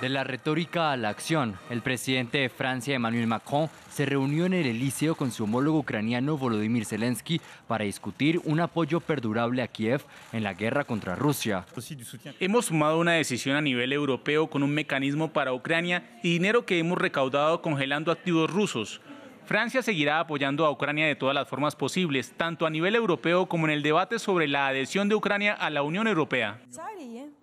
De la retórica a la acción, el presidente de Francia, Emmanuel Macron, se reunió en el Elíseo con su homólogo ucraniano Volodymyr Zelensky para discutir un apoyo perdurable a Kiev en la guerra contra Rusia. Hemos tomado una decisión a nivel europeo con un mecanismo para Ucrania y dinero que hemos recaudado congelando activos rusos. Francia seguirá apoyando a Ucrania de todas las formas posibles, tanto a nivel europeo como en el debate sobre la adhesión de Ucrania a la Unión Europea.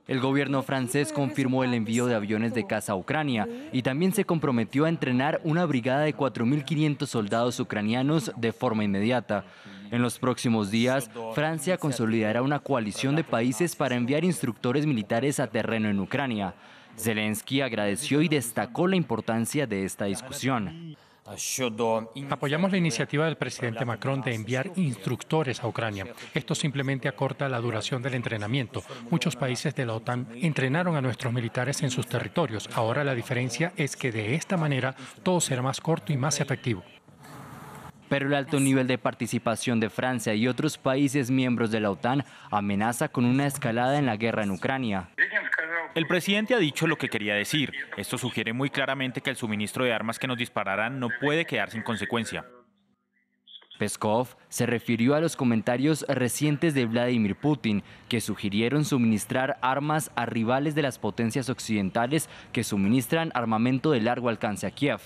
El gobierno francés confirmó el envío de aviones de caza a Ucrania y también se comprometió a entrenar una brigada de 4.500 soldados ucranianos de forma inmediata. En los próximos días, Francia consolidará una coalición de países para enviar instructores militares a terreno en Ucrania. Zelensky agradeció y destacó la importancia de esta discusión. Apoyamos la iniciativa del presidente Macron de enviar instructores a Ucrania. Esto simplemente acorta la duración del entrenamiento. Muchos países de la OTAN entrenaron a nuestros militares en sus territorios. Ahora la diferencia es que de esta manera todo será más corto y más efectivo. Pero el alto nivel de participación de Francia y otros países miembros de la OTAN amenaza con una escalada en la guerra en Ucrania. El presidente ha dicho lo que quería decir. Esto sugiere muy claramente que el suministro de armas que nos dispararán no puede quedar sin consecuencia. Peskov se refirió a los comentarios recientes de Vladimir Putin, que sugirieron suministrar armas a rivales de las potencias occidentales que suministran armamento de largo alcance a Kiev.